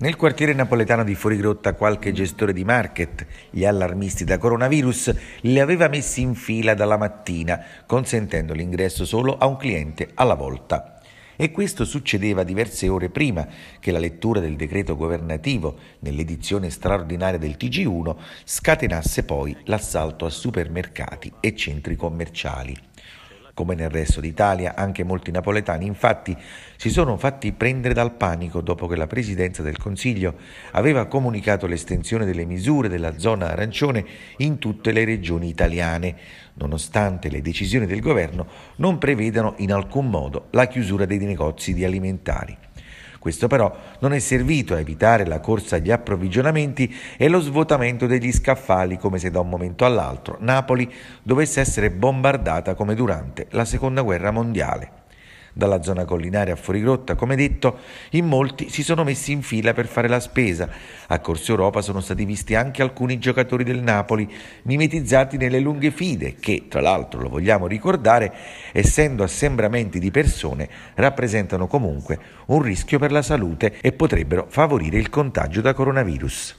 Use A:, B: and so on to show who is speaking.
A: Nel quartiere napoletano di Fuorigrotta qualche gestore di market, gli allarmisti da coronavirus, li aveva messi in fila dalla mattina, consentendo l'ingresso solo a un cliente alla volta. E questo succedeva diverse ore prima che la lettura del decreto governativo nell'edizione straordinaria del TG1 scatenasse poi l'assalto a supermercati e centri commerciali. Come nel resto d'Italia, anche molti napoletani infatti si sono fatti prendere dal panico dopo che la Presidenza del Consiglio aveva comunicato l'estensione delle misure della zona arancione in tutte le regioni italiane, nonostante le decisioni del governo non prevedano in alcun modo la chiusura dei negozi di alimentari. Questo però non è servito a evitare la corsa agli approvvigionamenti e lo svuotamento degli scaffali come se da un momento all'altro Napoli dovesse essere bombardata come durante la Seconda Guerra Mondiale dalla zona collinare a Fuorigrotta, come detto, in molti si sono messi in fila per fare la spesa. A Corso Europa sono stati visti anche alcuni giocatori del Napoli mimetizzati nelle lunghe file che, tra l'altro lo vogliamo ricordare, essendo assembramenti di persone, rappresentano comunque un rischio per la salute e potrebbero favorire il contagio da coronavirus.